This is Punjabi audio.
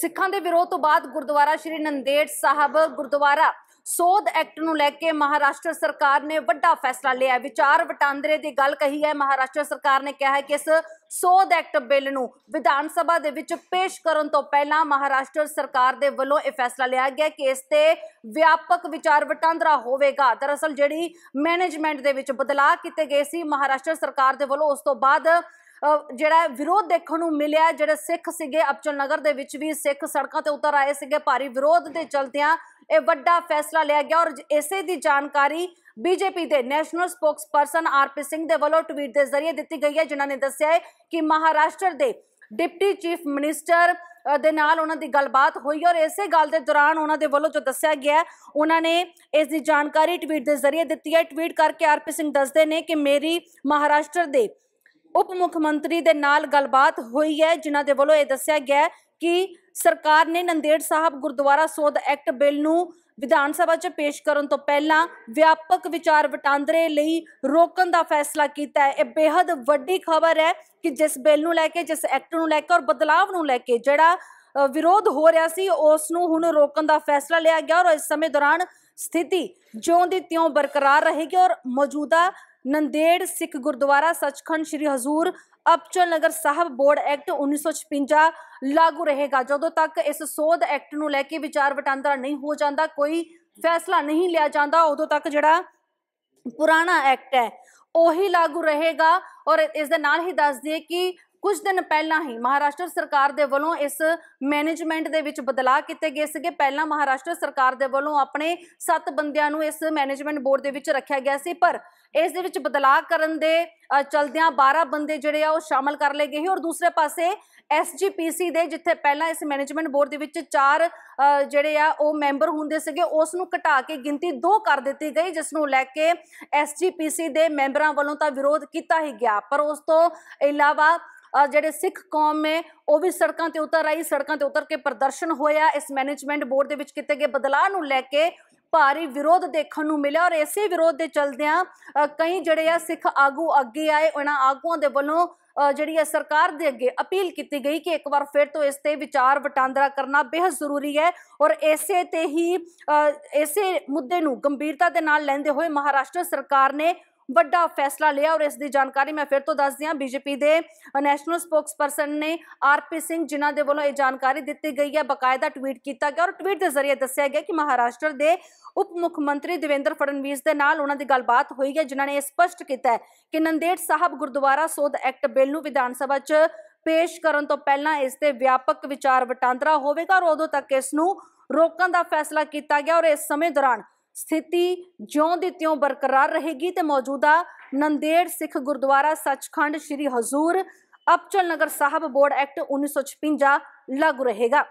ਸਿੱਖਾਂ ਦੇ ਵਿਰੋਧ ਤੋਂ ਬਾਅਦ ਗੁਰਦੁਆਰਾ ਸ਼੍ਰੀ ਨੰਦੇੜ ਸਾਹਿਬ ਗੁਰਦੁਆਰਾ ਸੋਧ ਐਕਟ ਨੂੰ ਲੈ ਕੇ ਮਹਾਰਾਸ਼ਟਰ ਸਰਕਾਰ ਨੇ ਵੱਡਾ ਫੈਸਲਾ ਲਿਆ ਵਿਚਾਰ ਵਟਾਂਦਰੇ ਦੀ ਗੱਲ ਕਹੀ ਹੈ ਮਹਾਰਾਸ਼ਟਰ ਸਰਕਾਰ ਨੇ ਕਿਹਾ ਹੈ ਕਿ ਇਸ ਸੋਧ ਐਕਟ ਬਿੱਲ ਨੂੰ ਵਿਧਾਨ ਸਭਾ ਦੇ ਵਿੱਚ ਪੇਸ਼ ਕਰਨ ਤੋਂ ਪਹਿਲਾਂ ਮਹਾਰਾਸ਼ਟਰ ਸਰਕਾਰ ਦੇ ਵੱਲੋਂ ਇਹ ਫੈਸਲਾ ਲਿਆ ਗਿਆ ਕਿ ਇਸ ਤੇ ਵਿਆਪਕ ਵਿਚਾਰ ਵਟਾਂਦਰਾ ਹੋਵੇਗਾ ਦਰਅਸਲ ਜਿਹੜੀ ਮੈਨੇਜਮੈਂਟ ਦੇ ਵਿੱਚ ਬਦਲਾਅ ਕੀਤੇ ਗਏ ਸੀ ਮਹਾਰਾਸ਼ਟਰ ਸਰਕਾਰ ਦੇ ਵੱਲੋਂ ਉਸ ਤੋਂ ਬਾਅਦ ਜਿਹੜਾ ਵਿਰੋਧ ਦੇਖਣ ਨੂੰ ਮਿਲਿਆ ਜਿਹੜੇ ਸਿੱਖ ਸੀਗੇ ਅਪਚਲ ਨਗਰ ਦੇ ਵਿੱਚ ਵੀ ਸਿੱਖ ਸੜਕਾਂ ਤੇ ਉਤਰ ਆਏ ਸੀਗੇ ਭਾਰੀ ਵਿਰੋਧ ਦੇ ਚਲਦਿਆਂ ਇਹ ਵੱਡਾ ਫੈਸਲਾ ਲਿਆ ਗਿਆ ਔਰ ਇਸੇ ਦੀ ਜਾਣਕਾਰੀ ਬੀਜੇਪੀ ਦੇ ਨੈਸ਼ਨਲ ਸਪੋਕਸਪਰਸਨ ਆਰਪੀ ਸਿੰਘ ਦੇ ਵੱਲੋਂ ਟਵੀਟ ਦੇ ਜ਼ਰੀਏ ਦਿੱਤੀ ਗਈ ਹੈ ਜਿਨ੍ਹਾਂ ਨੇ ਦੱਸਿਆ ਹੈ ਕਿ ਮਹਾਰਾਸ਼ਟਰ ਦੇ ਡਿਪਟੀ ਚੀਫ ਮਿਨਿਸਟਰ ਦੇ ਨਾਲ ਉਹਨਾਂ ਦੀ ਗੱਲਬਾਤ ਹੋਈ ਔਰ ਇਸੇ ਗੱਲ ਦੇ ਦੌਰਾਨ ਉਹਨਾਂ ਦੇ ਵੱਲੋਂ ਜੋ ਦੱਸਿਆ ਗਿਆ ਉਹਨਾਂ ਨੇ ਇਸ ਦੀ ਜਾਣਕਾਰੀ ਟਵੀਟ ਦੇ ਜ਼ਰੀਏ ਦਿੱਤੀ ਹੈ ਟਵੀਟ ਕਰਕੇ ਆਰਪੀ ਸਿੰਘ ਦੱਸਦੇ ਨੇ ਕਿ ਮੇਰੀ ਮਹਾਰਾਸ਼ਟਰ ਦੇ ਉਪ ਮੁੱਖ ਮੰਤਰੀ ਦੇ ਨਾਲ ਗੱਲਬਾਤ ਹੋਈ ਹੈ ਜਿਨ੍ਹਾਂ ਦੇ ਵੱਲੋਂ ਇਹ ਦੱਸਿਆ ਗਿਆ ਕਿ ਸਰਕਾਰ ਨੇ ਨੰਦੇੜ ਸਾਹਿਬ ਗੁਰਦੁਆਰਾ ਸੋਧ ਐਕਟ ਬਿੱਲ ਨੂੰ ਵਿਧਾਨ ਸਭਾ 'ਚ ਪੇਸ਼ ਕਰਨ ਤੋਂ ਪਹਿਲਾਂ ਵਿਆਪਕ ਵਿਚਾਰ ਵਟਾਂਦਰੇ ਲਈ ਰੋਕਣ ਦਾ ਫੈਸਲਾ ਕੀਤਾ ਹੈ ਇਹ ਬੇहद ਵੱਡੀ ਖਬਰ ਹੈ ਕਿ ਜਿਸ ਬਿੱਲ ਨੂੰ ਲੈ ਕੇ ਜਿਸ ਐਕਟ ਨੂੰ ਲੈ ਕੇ ਔਰ ਬਦਲਾਵ ਨੂੰ ਲੈ ਕੇ ਜਿਹੜਾ ਵਿਰੋਧ ਹੋ ਰਿਹਾ ਸੀ ਉਸ ਨੂੰ ਹੁਣ ਰੋਕਣ ਦਾ ਫੈਸਲਾ ਲਿਆ ਗਿਆ ਔਰ ਇਸ ਸਮੇਂ ਦੌਰਾਨ ਸਥਿਤੀ ਜਿਉਂ ਦੀ ਤਿਉਂ ਬਰਕਰਾਰ ਰਹੇਗੀ ਔਰ ਮੌਜੂਦਾ ਨੰਦੇੜ ਸਿੱਖ ਗੁਰਦੁਆਰਾ ਸੱਚਖੰਡ ਸ੍ਰੀ ਹਜ਼ੂਰ ਅਪਚਲ ਨਗਰ ਸਾਹਿਬ ਬੋਰਡ ਐਕਟ 1956 ਲਾਗੂ ਰਹੇਗਾ ਜਦੋਂ ਤੱਕ ਇਸ ਸੋਧ ਐਕਟ ਨੂੰ ਲੈ ਕੇ ਵਿਚਾਰ ਵਟਾਂਦਰਾ ਨਹੀਂ ਹੋ ਜਾਂਦਾ ਕੋਈ ਫੈਸਲਾ ਨਹੀਂ ਲਿਆ ਜਾਂਦਾ ਉਦੋਂ ਤੱਕ ਜਿਹੜਾ ਪੁਰਾਣਾ ਐਕਟ ਹੈ ਉਹੀ ਲਾਗੂ ਰਹੇਗਾ ਔਰ ਇਸ ਦੇ ਨਾਲ ਹੀ ਦੱਸ ਦਈਏ ਕਿ ਕੁਝ ਦਿਨ ਪਹਿਲਾਂ ਹੀ ਮਹਾਰਾਸ਼ਟਰ ਸਰਕਾਰ ਦੇ ਵੱਲੋਂ ਇਸ ਮੈਨੇਜਮੈਂਟ ਦੇ ਵਿੱਚ ਬਦਲਾਅ ਕੀਤੇ ਗਏ ਸੀਗੇ ਪਹਿਲਾਂ ਮਹਾਰਾਸ਼ਟਰ ਸਰਕਾਰ ਦੇ ਵੱਲੋਂ ਆਪਣੇ 7 ਬੰਦਿਆਂ ਨੂੰ ਇਸ ਮੈਨੇਜਮੈਂਟ ਬੋਰਡ ਦੇ ਵਿੱਚ ਰੱਖਿਆ ਗਿਆ ਸੀ ਪਰ ਇਸ ਦੇ ਵਿੱਚ ਬਦਲਾਅ ਕਰਨ ਦੇ ਚਲਦਿਆਂ 12 ਬੰਦੇ ਜਿਹੜੇ ਆ ਉਹ ਸ਼ਾਮਲ ਕਰ ਲਏ ਗਏ ਔਰ ਦੂਸਰੇ ਪਾਸੇ ਐਸਜੀਪੀਸੀ ਦੇ ਜਿੱਥੇ ਪਹਿਲਾਂ ਇਸ ਮੈਨੇਜਮੈਂਟ ਬੋਰਡ ਦੇ ਵਿੱਚ 4 ਜਿਹੜੇ ਆ ਉਹ ਮੈਂਬਰ ਹੁੰਦੇ ਸੀਗੇ ਉਸ ਨੂੰ ਘਟਾ ਕੇ ਗਿਣਤੀ 2 ਕਰ ਦਿੱਤੀ ਗਈ ਜਿਸ ਨੂੰ ਲੈ ਕੇ ਐਸਜੀਪੀਸੀ ਦੇ ਮੈਂਬਰਾਂ ਵੱਲੋਂ ਤਾਂ ਵਿਰੋਧ ਕੀਤਾ ਹੀ ਗਿਆ ਪਰ ਉਸ ਤੋਂ ਇਲਾਵਾ ਜਿਹੜੇ ਸਿੱਖ ਕੌਮ ਹੈ ਉਹ ਵੀ ਸੜਕਾਂ ਤੇ ਉਤਰ ਆਈ ਸੜਕਾਂ ਤੇ ਉਤਰ ਕੇ ਪ੍ਰਦਰਸ਼ਨ ਹੋਇਆ ਇਸ ਮੈਨੇਜਮੈਂਟ ਬੋਰਡ ਦੇ ਵਿੱਚ ਕਿਤੇ ਗਏ ਬਦਲਾਅ ਨੂੰ ਲੈ ਕੇ ਭਾਰੀ ਵਿਰੋਧ ਦੇਖਣ ਨੂੰ ਮਿਲਿਆ ਔਰ ਇਸੇ ਵਿਰੋਧ ਦੇ ਚਲਦਿਆਂ ਕਈ ਜਿਹੜੇ ਆ ਸਿੱਖ ਆਗੂ ਅੱਗੇ ਆਏ ਉਹਨਾਂ ਆਗੂਆਂ ਦੇ ਵੱਲੋਂ ਜਿਹੜੀ ਹੈ ਸਰਕਾਰ ਦੇ ਅੱਗੇ ਅਪੀਲ ਕੀਤੀ ਗਈ ਕਿ ਇੱਕ ਵਾਰ ਫਿਰ ਤੋਂ ਇਸ ਤੇ ਵਿਚਾਰ ਵਟਾਂਦਰਾ ਕਰਨਾ ਬੇहद ਜ਼ਰੂਰੀ ਹੈ ਔਰ ਇਸੇ ਤੇ ਹੀ ਇਸੇ ਮੁੱਦੇ ਨੂੰ ਗੰਭੀਰਤਾ ਦੇ ਨਾਲ ਲੈਂਦੇ ਹੋਏ ਮਹਾਰਾਸ਼ਟਰ ਸਰਕਾਰ ਨੇ ਵੱਡਾ ਫੈਸਲਾ ਲਿਆ ਔਰ ਇਸ ਦੀ ਜਾਣਕਾਰੀ ਮੈਂ ਫਿਰ ਤੋਂ ਦੱਸ ਦਿਆਂ ਬੀਜੇਪੀ ਦੇ ਨੈਸ਼ਨਲ ਸਪੋਕਸਪਰਸਨ ਨੇ ਆਰਪੀ ਸਿੰਘ ਜਿਨ੍ਹਾਂ ਦੇ ਵੱਲੋਂ ਇਹ ਜਾਣਕਾਰੀ ਦਿੱਤੀ ਗਈ ਹੈ ਬਕਾਇਦਾ ਟਵੀਟ ਕੀਤਾ ਗਿਆ ਔਰ ਟਵੀਟ ਦੇ ਜ਼ਰੀਏ ਦੱਸਿਆ ਗਿਆ ਕਿ ਮਹਾਰਾਸ਼ਟਰ ਦੇ ਉਪ ਮੁੱਖ ਮੰਤਰੀ ਦਿਵਿੰਦਰ ਫੜਨਵੀਸ ਦੇ ਨਾਲ ਉਹਨਾਂ ਦੀ ਗੱਲਬਾਤ ਹੋਈ ਹੈ ਜਿਨ੍ਹਾਂ ਨੇ ਇਹ ਸਪਸ਼ਟ ਕੀਤਾ ਹੈ ਕਿ ਨੰਦੇੜ ਸਾਹਿਬ ਗੁਰਦੁਆਰਾ ਸੋਧ ਐਕਟ ਬਿੱਲ ਨੂੰ ਵਿਧਾਨ ਸਭਾ 'ਚ ਪੇਸ਼ ਕਰਨ ਤੋਂ ਪਹਿਲਾਂ ਇਸ ਤੇ ਵਿਆਪਕ ਵਿਚਾਰ ਵਟਾਂਦਰਾ ਹੋਵੇਗਾ ਔਰ ਉਦੋਂ ਤੱਕ ਇਸ ਨੂੰ ਰੋਕਣ ਦਾ ਫੈਸਲਾ ਕੀਤਾ ਗਿਆ ਔਰ ਇਸ ਸਮੇਂ ਦੌਰਾਨ ਸਥਿਤੀ ਜਿਉਂ ਦੀ ਤਿਉਂ ਬਰਕਰਾਰ ਰਹੇਗੀ ਤੇ ਮੌਜੂਦਾ ਨੰਦੇੜ ਸਿੱਖ ਗੁਰਦੁਆਰਾ ਸੱਚਖੰਡ ਸ੍ਰੀ ਹਜ਼ੂਰ ਅਪਚਲ ਨਗਰ ਸਾਹਿਬ ਬੋਰਡ ਐਕਟ 1956 ਲਾਗੂ ਰਹੇਗਾ